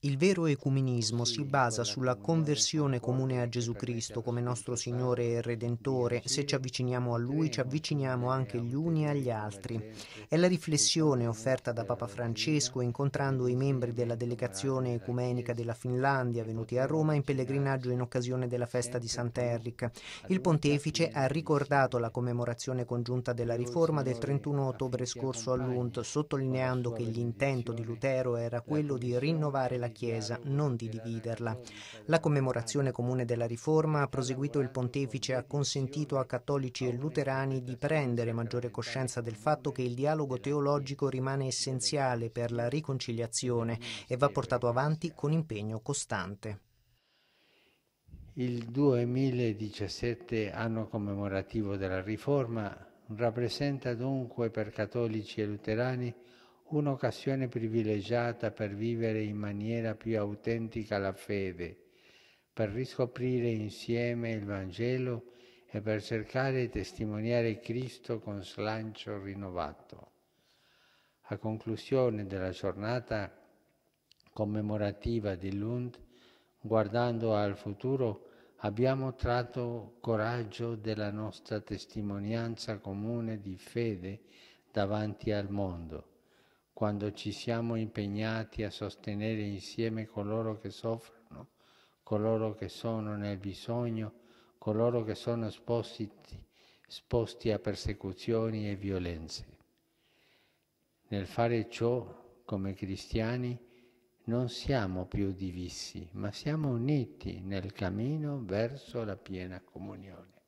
Il vero ecumenismo si basa sulla conversione comune a Gesù Cristo come nostro Signore e Redentore. Se ci avviciniamo a Lui, ci avviciniamo anche gli uni agli altri. È la riflessione offerta da Papa Francesco incontrando i membri della delegazione ecumenica della Finlandia venuti a Roma in pellegrinaggio in occasione della festa di Sant'Erric. Il pontefice ha ricordato la commemorazione congiunta della riforma del 31 ottobre scorso a Lund, sottolineando che l'intento di Lutero era quello di rinnovare la la Chiesa, non di dividerla. La commemorazione comune della Riforma, ha proseguito il pontefice, ha consentito a cattolici e luterani di prendere maggiore coscienza del fatto che il dialogo teologico rimane essenziale per la riconciliazione e va portato avanti con impegno costante. Il 2017, anno commemorativo della Riforma, rappresenta dunque per cattolici e luterani un'occasione privilegiata per vivere in maniera più autentica la fede, per riscoprire insieme il Vangelo e per cercare di testimoniare Cristo con slancio rinnovato. A conclusione della giornata commemorativa di Lund, guardando al futuro, abbiamo tratto coraggio della nostra testimonianza comune di fede davanti al mondo quando ci siamo impegnati a sostenere insieme coloro che soffrono, coloro che sono nel bisogno, coloro che sono esposti, esposti a persecuzioni e violenze. Nel fare ciò, come cristiani, non siamo più divisi, ma siamo uniti nel cammino verso la piena comunione.